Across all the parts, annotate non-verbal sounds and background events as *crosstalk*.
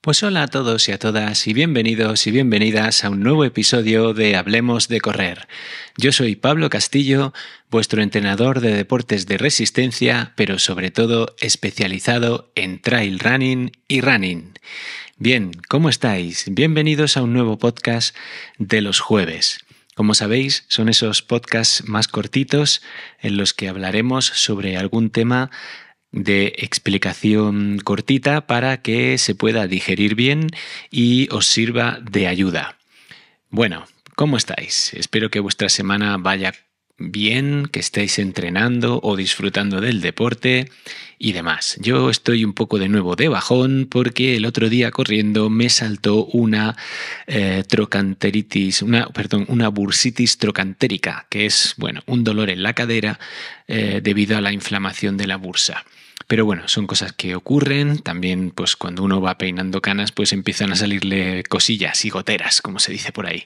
Pues hola a todos y a todas y bienvenidos y bienvenidas a un nuevo episodio de Hablemos de Correr. Yo soy Pablo Castillo, vuestro entrenador de deportes de resistencia, pero sobre todo especializado en trail running y running. Bien, ¿cómo estáis? Bienvenidos a un nuevo podcast de los jueves. Como sabéis, son esos podcasts más cortitos en los que hablaremos sobre algún tema de explicación cortita para que se pueda digerir bien y os sirva de ayuda. Bueno, ¿cómo estáis? Espero que vuestra semana vaya bien, que estéis entrenando o disfrutando del deporte y demás. Yo estoy un poco de nuevo de bajón porque el otro día corriendo me saltó una eh, trocanteritis, una, perdón, una bursitis trocantérica, que es, bueno, un dolor en la cadera eh, debido a la inflamación de la bursa. Pero bueno, son cosas que ocurren. También, pues cuando uno va peinando canas, pues empiezan a salirle cosillas y goteras, como se dice por ahí.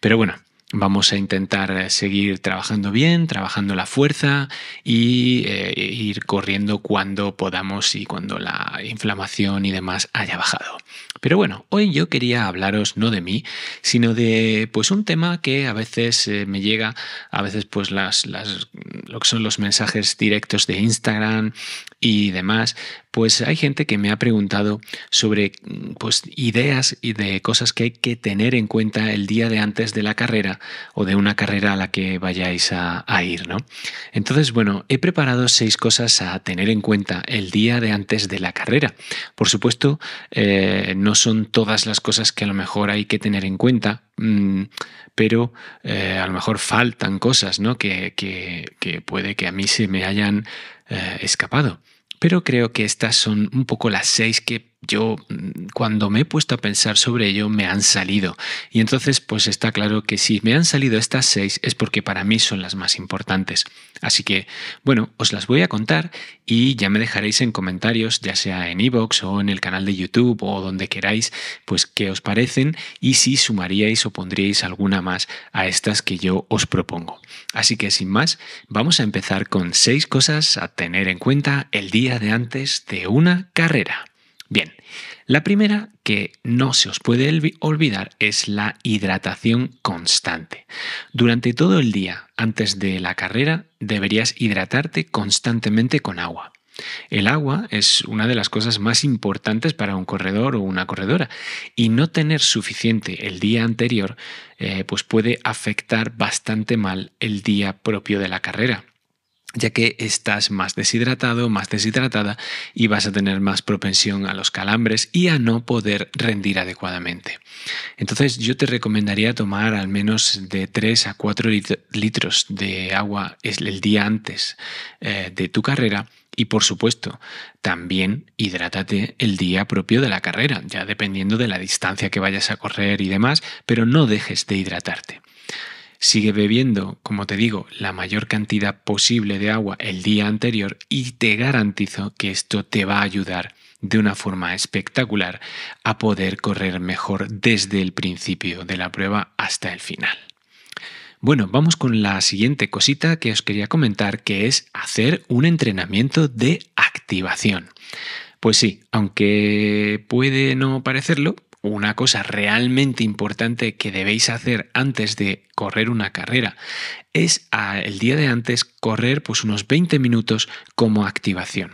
Pero bueno, Vamos a intentar eh, seguir trabajando bien, trabajando la fuerza y eh, ir corriendo cuando podamos y cuando la inflamación y demás haya bajado. Pero bueno, hoy yo quería hablaros no de mí, sino de pues un tema que a veces eh, me llega, a veces pues las, las, lo que son los mensajes directos de Instagram y demás, pues hay gente que me ha preguntado sobre mm, pues, ideas y de cosas que hay que tener en cuenta el día de antes de la carrera o de una carrera a la que vayáis a, ir, ¿no? Entonces, bueno, he preparado seis cosas a tener en cuenta el día de antes de la carrera. Por supuesto, eh, no son todas las cosas que a lo mejor hay que tener en cuenta, mm, pero eh, a lo mejor faltan cosas, ¿no? Que, que, puede que a mí se me hayan eh, escapado. Pero creo que estas son un poco las seis que yo mm, cuando me he puesto a pensar sobre ello me han salido. Y entonces pues está claro que si me han salido estas seis es porque para mí son las más importantes. Así que bueno, os las voy a contar y ya me dejaréis en comentarios, ya sea en iVoox o en el canal de YouTube o donde queráis, pues qué os parecen y si sumaríais o pondríais alguna más a estas que yo os propongo. Así que sin más, vamos a empezar con seis cosas a tener en cuenta el día de antes de una carrera. Bien, la primera que no se os puede olvidar es la hidratación constante. Durante todo el día, antes de la carrera, deberías hidratarte constantemente con agua. El agua es una de las cosas más importantes para un corredor o una corredora y no tener suficiente el día anterior eh, pues puede afectar bastante mal el día propio de la carrera ya que estás más deshidratado, más deshidratada y vas a tener más propensión a los calambres y a no poder rendir adecuadamente. Entonces yo te recomendaría tomar al menos de 3 a 4 litros de agua el día antes eh, de tu carrera y por supuesto, también hidrátate el día propio de la carrera, ya dependiendo de la distancia que vayas a correr y demás, pero no dejes de hidratarte. Sigue bebiendo, como te digo, la mayor cantidad posible de agua el día anterior y te garantizo que esto te va a ayudar de una forma espectacular a poder correr mejor desde el principio de la prueba hasta el final. Bueno, vamos con la siguiente cosita que os quería comentar, que es hacer un entrenamiento de activación. Pues sí, aunque puede no parecerlo, una cosa realmente importante que debéis hacer antes de correr una carrera es el día de antes correr pues unos 20 minutos como activación.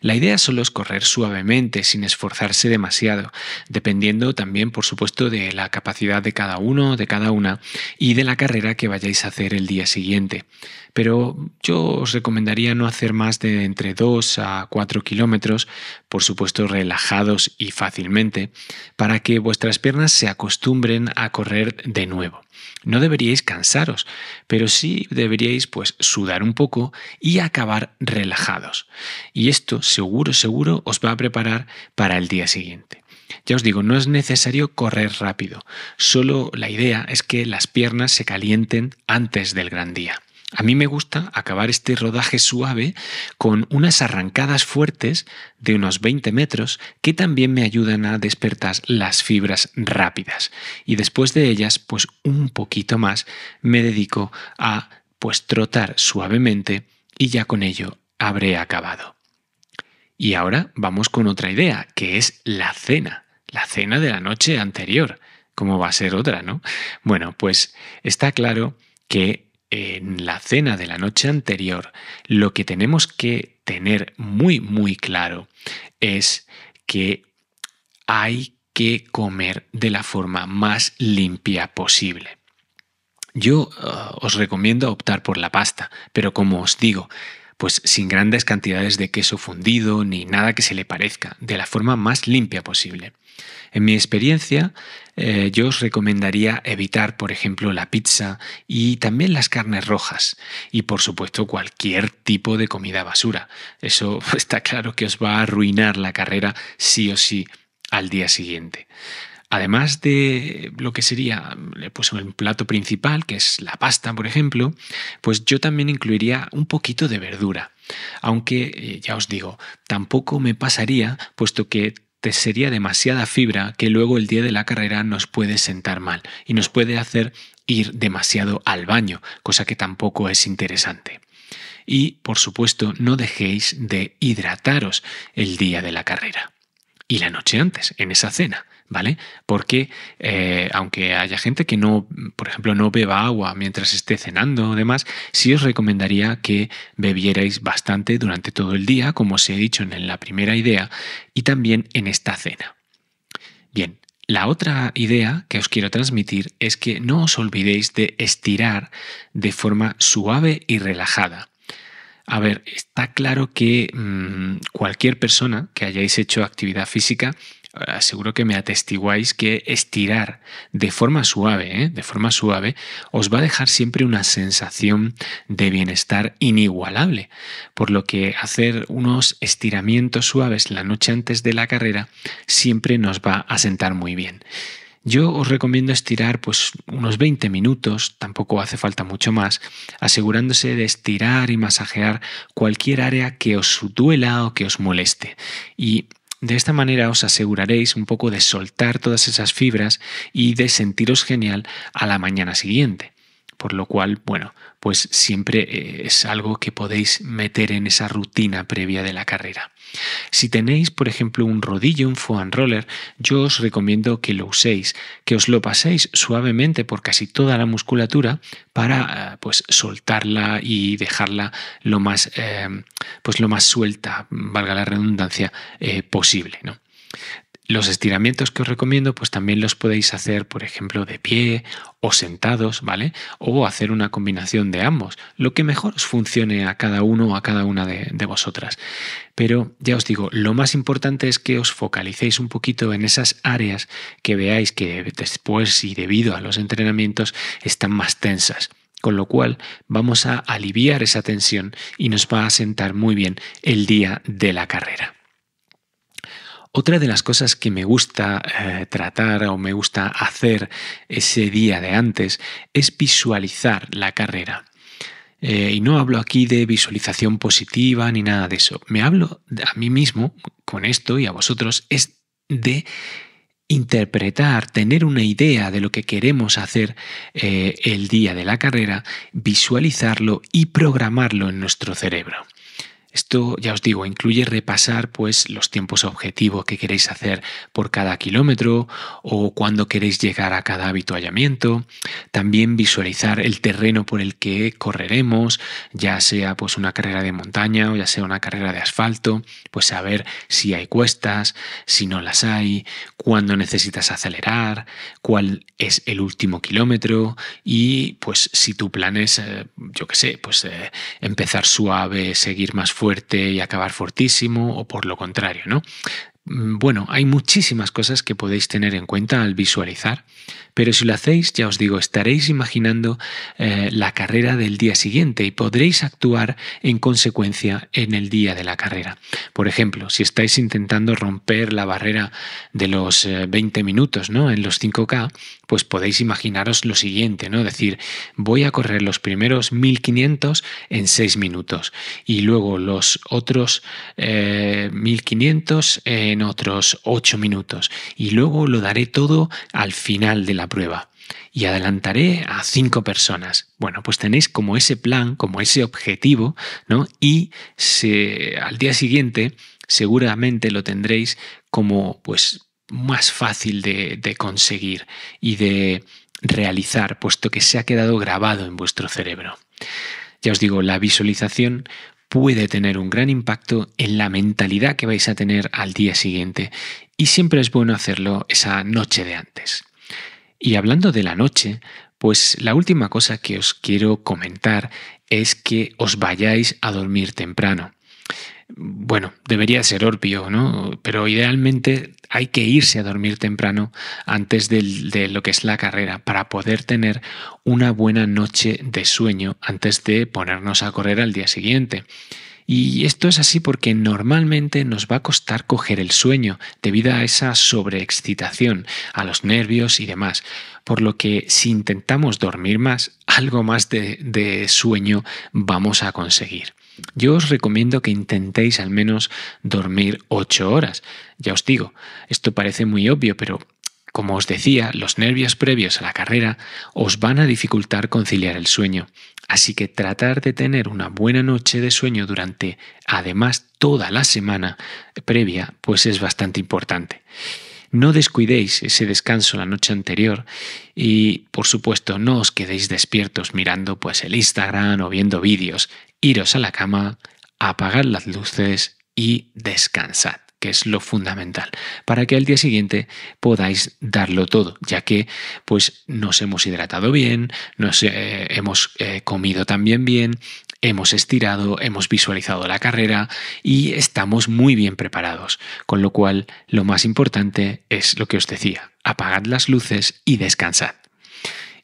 La idea solo es correr suavemente, sin esforzarse demasiado, dependiendo también, por supuesto, de la capacidad de cada uno, de cada una y de la carrera que vayáis a hacer el día siguiente pero yo os recomendaría no hacer más de entre 2 a 4 kilómetros, por supuesto relajados y fácilmente, para que vuestras piernas se acostumbren a correr de nuevo. No deberíais cansaros, pero sí deberíais pues sudar un poco y acabar relajados. Y esto seguro, seguro os va a preparar para el día siguiente. Ya os digo, no es necesario correr rápido, solo la idea es que las piernas se calienten antes del gran día. A mí me gusta acabar este rodaje suave con unas arrancadas fuertes de unos 20 metros que también me ayudan a despertar las fibras rápidas. Y después de ellas, pues un poquito más me dedico a pues trotar suavemente y ya con ello habré acabado. Y ahora vamos con otra idea, que es la cena, la cena de la noche anterior. ¿Cómo va a ser otra, no? Bueno, pues está claro que en la cena de la noche anterior, lo que tenemos que tener muy, muy claro es que hay que comer de la forma más limpia posible. Yo eh, os recomiendo optar por la pasta, pero como os digo, pues sin grandes cantidades de queso fundido ni nada que se le parezca, de la forma más limpia posible. En mi experiencia, eh, yo os recomendaría evitar, por ejemplo, la pizza y también las carnes rojas y, por supuesto, cualquier tipo de comida basura. Eso *laughs* está claro que os va a arruinar la carrera sí o sí al día siguiente. Además de lo que sería, el plato principal, que es la pasta, por ejemplo, pues yo también incluiría un poquito de verdura. Aunque, eh, ya os digo, tampoco me pasaría, puesto que te sería demasiada fibra que luego el día de la carrera nos puede sentar mal y nos puede hacer ir demasiado al baño, cosa que tampoco es interesante. Y, por supuesto, no dejéis de hidrataros el día de la carrera y la noche antes, en esa cena. ¿vale? Porque eh, aunque haya gente que no, por ejemplo, no beba agua mientras esté cenando o demás, sí os recomendaría que bebierais bastante durante todo el día, como os he dicho en la primera idea, y también en esta cena. Bien, la otra idea que os quiero transmitir es que no os olvidéis de estirar de forma suave y relajada. A ver, está claro que mm, cualquier persona que hayáis hecho actividad física aseguro que me atestiguáis que estirar de forma suave, ¿eh? de forma suave, os va a dejar siempre una sensación de bienestar inigualable, por lo que hacer unos estiramientos suaves la noche antes de la carrera siempre nos va a sentar muy bien. Yo os recomiendo estirar pues unos 20 minutos, tampoco hace falta mucho más, asegurándose de estirar y masajear cualquier área que os duela o que os moleste. Y de esta manera os aseguraréis un poco de soltar todas esas fibras y de sentiros genial a la mañana siguiente. Por lo cual, bueno, pues siempre eh, es algo que podéis meter en esa rutina previa de la carrera. Si tenéis, por ejemplo, un rodillo, un foam roller, yo os recomiendo que lo uséis, que os lo paséis suavemente por casi toda la musculatura para eh, pues soltarla y dejarla lo más, eh, pues, lo más suelta, valga la redundancia, posible, ¿no? Los estiramientos que os recomiendo, pues también los podéis hacer, por ejemplo, de pie o sentados, ¿vale? O hacer una combinación de ambos, lo que mejor os funcione a cada uno o a cada una de, de vosotras. Pero ya os digo, lo más importante es que os focalicéis un poquito en esas áreas que veáis que después y debido a los entrenamientos están más tensas. Con lo cual vamos a aliviar esa tensión y nos va a sentar muy bien el día de la carrera. Otra de las cosas que me gusta eh, tratar o me gusta hacer ese día de antes es visualizar la carrera. Eh, y no hablo aquí de visualización positiva ni nada de eso. Me hablo a mí mismo con esto y a vosotros es de interpretar, tener una idea de lo que queremos hacer eh, el día de la carrera, visualizarlo y programarlo en nuestro cerebro. Esto, ya os digo, incluye repasar pues los tiempos objetivos que queréis hacer por cada kilómetro o cuándo queréis llegar a cada habituallamiento, también visualizar el terreno por el que correremos, ya sea pues una carrera de montaña o ya sea una carrera de asfalto, pues saber si hay cuestas, si no las hay, cuándo necesitas acelerar, cuál es el último kilómetro y pues si tu plan es, eh, yo qué sé, pues eh, empezar suave, seguir más fuerte, fuerte y acabar fortísimo, o por lo contrario, ¿no? Mm, bueno, hay muchísimas cosas que podéis tener en cuenta al visualizar, pero si lo hacéis, ya os digo, estaréis imaginando eh, la carrera del día siguiente y podréis actuar en consecuencia en el día de la carrera. Por ejemplo, si estáis intentando romper la barrera de los 20 eh, minutos ¿no? en los 5K, pues podéis imaginaros lo siguiente, ¿no? Decir, voy a correr los primeros 1500 en 6 minutos y luego los otros 1500 eh, en otros 8 minutos y luego lo daré todo al final de la prueba y adelantaré a cinco personas. Bueno, pues tenéis como ese plan, como ese objetivo, ¿no? Y se, al día siguiente seguramente lo tendréis como pues más fácil de, conseguir y de realizar, puesto que se ha quedado grabado en vuestro cerebro. Ya os digo, la visualización puede tener un gran impacto en la mentalidad que vais a tener al día siguiente y siempre es bueno hacerlo esa noche de antes. Y hablando de la noche, pues la última cosa que os quiero comentar es que os vayáis a dormir temprano bueno, debería ser Orpio, ¿no? Pero idealmente hay que irse a dormir temprano antes de, lo que es la carrera para poder tener una buena noche de sueño antes de ponernos a correr al día siguiente. Y esto es así porque normalmente nos va a costar coger el sueño debido a esa sobreexcitación, a los nervios y demás. Por lo que si intentamos dormir más, algo más de sueño vamos a conseguir. Yo os recomiendo que intentéis al menos dormir 8 horas. Ya os digo, esto parece muy obvio, pero como os decía, los nervios previos a la carrera os van a dificultar conciliar el sueño. Así que tratar de tener una buena noche de sueño durante, además, toda la semana previa, pues es bastante importante. No descuidéis ese descanso la noche anterior y, por supuesto, no os quedéis despiertos mirando pues el Instagram o viendo vídeos. Iros a la cama, apagad las luces y descansad que es lo fundamental, para que al día siguiente podáis darlo todo, ya que pues nos hemos hidratado bien, nos eh, hemos eh, comido también bien, hemos estirado, hemos visualizado la carrera y estamos muy bien preparados, con lo cual lo más importante es lo que os decía, apagad las luces y descansad.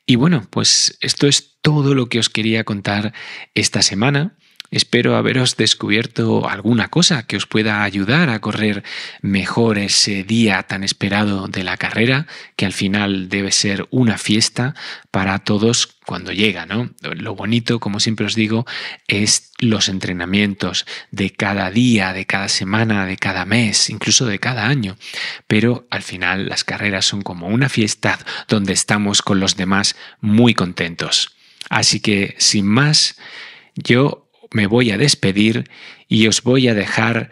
Y bueno, pues esto es todo lo que os quería contar esta semana. Espero haberos descubierto alguna cosa que os pueda ayudar a correr mejor ese día tan esperado de la carrera, que al final debe ser una fiesta para todos cuando llega, ¿no? Lo bonito, como siempre os digo, es los entrenamientos de cada día, de cada semana, de cada mes, incluso de cada año. Pero al final las carreras son como una fiesta donde estamos con los demás muy contentos. Así que, sin más, yo me voy a despedir y os voy a dejar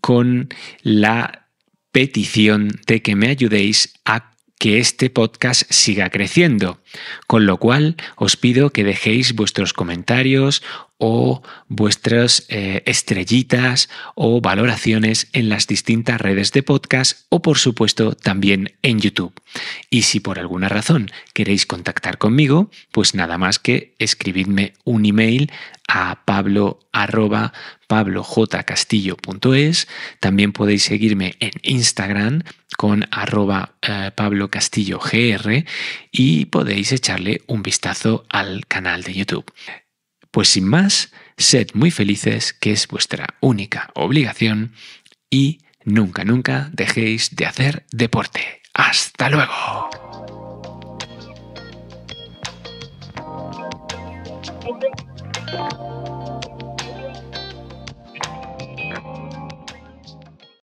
con la petición de que me ayudéis a que este podcast siga creciendo, con lo cual os pido que dejéis vuestros comentarios o vuestras eh, estrellitas o valoraciones en las distintas redes de podcast o por supuesto también en YouTube. Y si por alguna razón queréis contactar conmigo, pues nada más que escribidme un email a pablo pablojcastillo.es. También podéis seguirme en Instagram con arroba eh, pablocastillogr y podéis echarle un vistazo al canal de YouTube. Pues sin más, sed muy felices, que es vuestra única obligación, y nunca, nunca dejéis de hacer deporte. ¡Hasta luego!